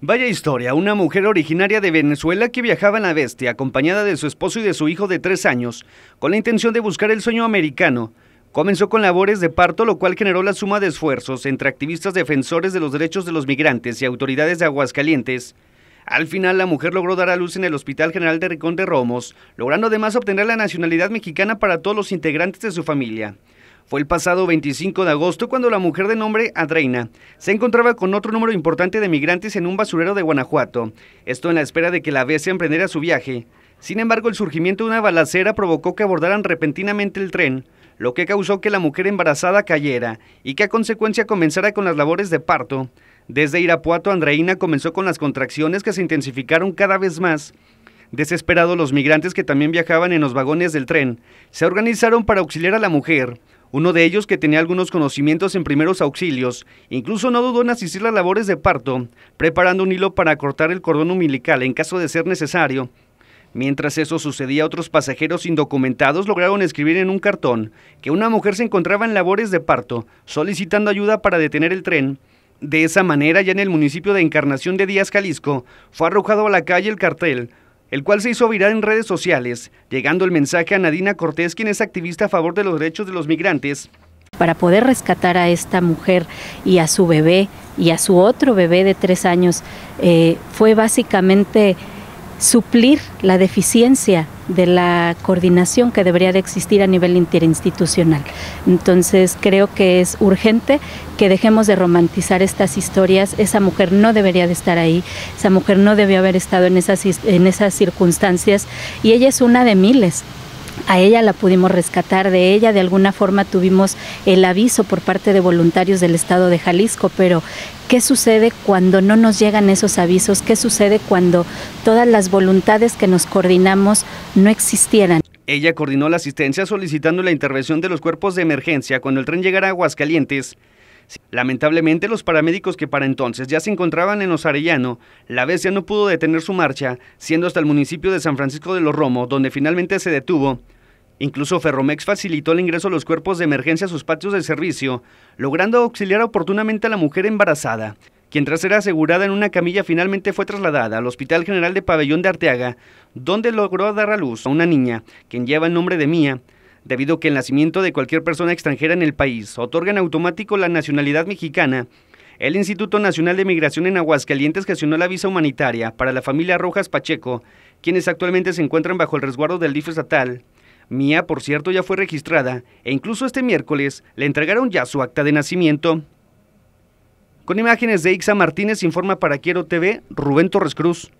Vaya historia, una mujer originaria de Venezuela que viajaba en la bestia acompañada de su esposo y de su hijo de tres años, con la intención de buscar el sueño americano. Comenzó con labores de parto, lo cual generó la suma de esfuerzos entre activistas defensores de los derechos de los migrantes y autoridades de Aguascalientes. Al final, la mujer logró dar a luz en el Hospital General de Rincón de Romos, logrando además obtener la nacionalidad mexicana para todos los integrantes de su familia. Fue el pasado 25 de agosto cuando la mujer de nombre Andreina se encontraba con otro número importante de migrantes en un basurero de Guanajuato, esto en la espera de que la vez emprendiera su viaje. Sin embargo, el surgimiento de una balacera provocó que abordaran repentinamente el tren, lo que causó que la mujer embarazada cayera y que a consecuencia comenzara con las labores de parto. Desde Irapuato, Andreina comenzó con las contracciones que se intensificaron cada vez más. Desesperados, los migrantes que también viajaban en los vagones del tren se organizaron para auxiliar a la mujer, uno de ellos, que tenía algunos conocimientos en primeros auxilios, incluso no dudó en asistir las labores de parto, preparando un hilo para cortar el cordón umbilical en caso de ser necesario. Mientras eso sucedía, otros pasajeros indocumentados lograron escribir en un cartón que una mujer se encontraba en labores de parto, solicitando ayuda para detener el tren. De esa manera, ya en el municipio de Encarnación de Díaz, Jalisco, fue arrojado a la calle el cartel el cual se hizo viral en redes sociales, llegando el mensaje a Nadina Cortés, quien es activista a favor de los derechos de los migrantes. Para poder rescatar a esta mujer y a su bebé y a su otro bebé de tres años, eh, fue básicamente suplir la deficiencia de la coordinación que debería de existir a nivel interinstitucional. Entonces creo que es urgente que dejemos de romantizar estas historias. Esa mujer no debería de estar ahí, esa mujer no debió haber estado en esas, en esas circunstancias y ella es una de miles a ella la pudimos rescatar de ella, de alguna forma tuvimos el aviso por parte de voluntarios del estado de Jalisco, pero ¿qué sucede cuando no nos llegan esos avisos? ¿Qué sucede cuando todas las voluntades que nos coordinamos no existieran? Ella coordinó la asistencia solicitando la intervención de los cuerpos de emergencia cuando el tren llegara a Aguascalientes Lamentablemente los paramédicos que para entonces ya se encontraban en Osarellano, la bestia no pudo detener su marcha, siendo hasta el municipio de San Francisco de los Romo, donde finalmente se detuvo, Incluso Ferromex facilitó el ingreso de los cuerpos de emergencia a sus patios de servicio, logrando auxiliar oportunamente a la mujer embarazada, quien tras ser asegurada en una camilla finalmente fue trasladada al Hospital General de Pabellón de Arteaga, donde logró dar a luz a una niña, quien lleva el nombre de Mía, debido a que el nacimiento de cualquier persona extranjera en el país otorga en automático la nacionalidad mexicana. El Instituto Nacional de Migración en Aguascalientes gestionó la visa humanitaria para la familia Rojas Pacheco, quienes actualmente se encuentran bajo el resguardo del DIF estatal. Mía, por cierto, ya fue registrada e incluso este miércoles le entregaron ya su acta de nacimiento. Con imágenes de Ixa Martínez informa para Quiero TV Rubén Torres Cruz.